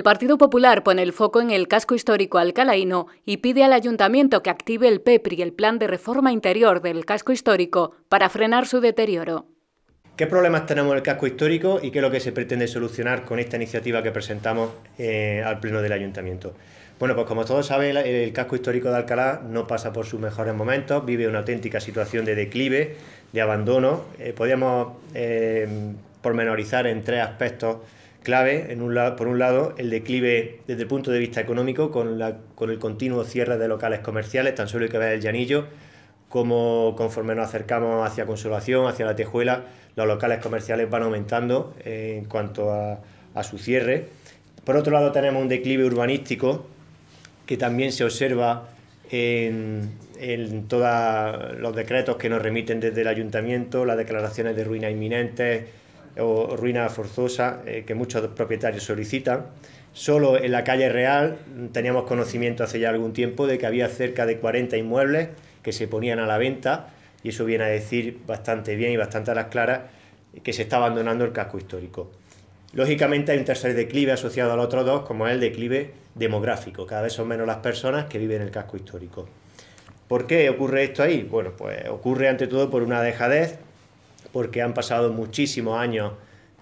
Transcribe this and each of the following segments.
El Partido Popular pone el foco en el casco histórico alcalaíno y pide al ayuntamiento que active el PEPRI, el plan de reforma interior del casco histórico, para frenar su deterioro. ¿Qué problemas tenemos en el casco histórico y qué es lo que se pretende solucionar con esta iniciativa que presentamos eh, al Pleno del Ayuntamiento? Bueno, pues como todos saben, el casco histórico de Alcalá no pasa por sus mejores momentos, vive una auténtica situación de declive, de abandono. Eh, podríamos eh, pormenorizar en tres aspectos clave, en un por un lado, el declive desde el punto de vista económico con, la, con el continuo cierre de locales comerciales, tan solo hay que ver el llanillo, como conforme nos acercamos hacia Consolación, hacia la Tejuela, los locales comerciales van aumentando en cuanto a, a su cierre. Por otro lado, tenemos un declive urbanístico que también se observa en, en todos los decretos que nos remiten desde el ayuntamiento, las declaraciones de ruinas inminentes, o ruina forzosa eh, que muchos propietarios solicitan. Solo en la calle Real teníamos conocimiento hace ya algún tiempo de que había cerca de 40 inmuebles que se ponían a la venta y eso viene a decir bastante bien y bastante a las claras que se está abandonando el casco histórico. Lógicamente hay un tercer declive asociado al otro dos, como es el declive demográfico. Cada vez son menos las personas que viven en el casco histórico. ¿Por qué ocurre esto ahí? Bueno, pues ocurre ante todo por una dejadez porque han pasado muchísimos años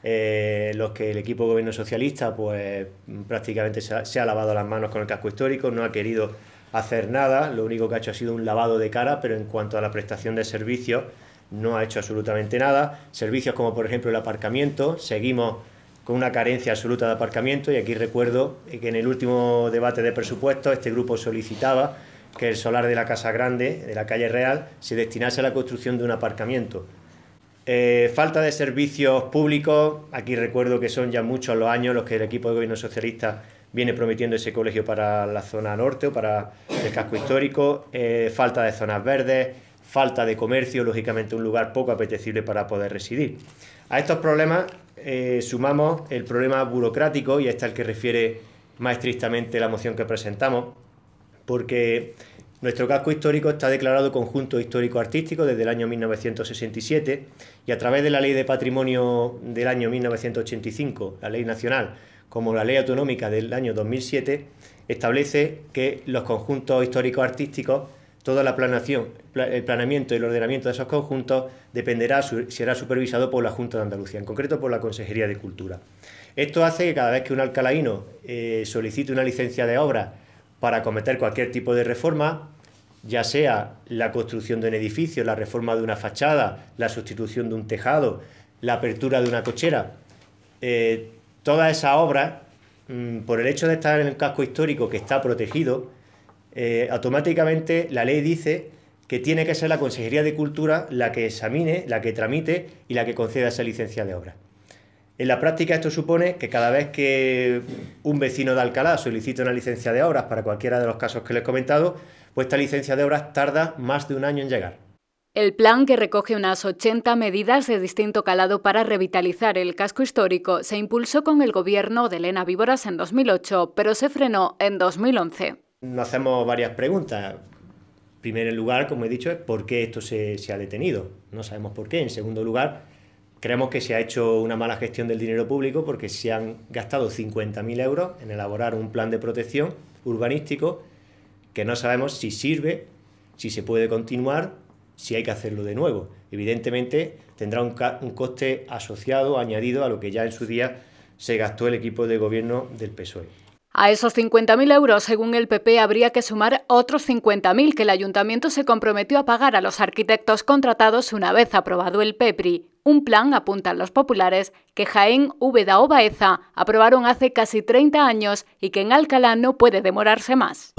eh, los que el equipo de gobierno socialista pues prácticamente se ha, se ha, lavado las manos con el casco histórico, no ha querido hacer nada, lo único que ha hecho ha sido un lavado de cara, pero en cuanto a la prestación de servicios no ha hecho absolutamente nada. Servicios como por ejemplo el aparcamiento, seguimos con una carencia absoluta de aparcamiento y aquí recuerdo que en el último debate de presupuesto este grupo solicitaba que el solar de la Casa Grande, de la calle Real, se destinase a la construcción de un aparcamiento eh, falta de servicios públicos. Aquí recuerdo que son ya muchos los años los que el equipo de gobierno socialista viene prometiendo ese colegio para la zona norte o para el casco histórico. Eh, falta de zonas verdes, falta de comercio, lógicamente un lugar poco apetecible para poder residir. A estos problemas eh, sumamos el problema burocrático y este el que refiere más estrictamente la moción que presentamos, porque nuestro casco histórico está declarado conjunto histórico-artístico desde el año 1967 y a través de la Ley de Patrimonio del año 1985, la Ley Nacional, como la Ley Autonómica del año 2007, establece que los conjuntos históricos-artísticos, toda la planación, el planeamiento y el ordenamiento de esos conjuntos dependerá, será supervisado por la Junta de Andalucía, en concreto por la Consejería de Cultura. Esto hace que cada vez que un alcalaíno eh, solicite una licencia de obra para acometer cualquier tipo de reforma, ya sea la construcción de un edificio, la reforma de una fachada, la sustitución de un tejado, la apertura de una cochera. Eh, todas esas obras, mm, por el hecho de estar en el casco histórico que está protegido, eh, automáticamente la ley dice que tiene que ser la Consejería de Cultura la que examine, la que tramite y la que conceda esa licencia de obra. En la práctica esto supone que cada vez que un vecino de Alcalá solicita una licencia de obras para cualquiera de los casos que les he comentado, pues esta licencia de obras tarda más de un año en llegar. El plan, que recoge unas 80 medidas de distinto calado para revitalizar el casco histórico, se impulsó con el gobierno de Elena Víboras en 2008, pero se frenó en 2011. Nos hacemos varias preguntas. En primer lugar, como he dicho, es por qué esto se, se ha detenido. No sabemos por qué. En segundo lugar, Creemos que se ha hecho una mala gestión del dinero público porque se han gastado 50.000 euros en elaborar un plan de protección urbanístico que no sabemos si sirve, si se puede continuar, si hay que hacerlo de nuevo. Evidentemente tendrá un, coste asociado, añadido a lo que ya en su día se gastó el equipo de gobierno del PSOE. A esos 50.000 euros, según el PP, habría que sumar otros 50.000 que el ayuntamiento se comprometió a pagar a los arquitectos contratados una vez aprobado el PEPRI. Un plan, apuntan los populares, que Jaén, Úbeda o Baeza aprobaron hace casi 30 años y que en Alcalá no puede demorarse más.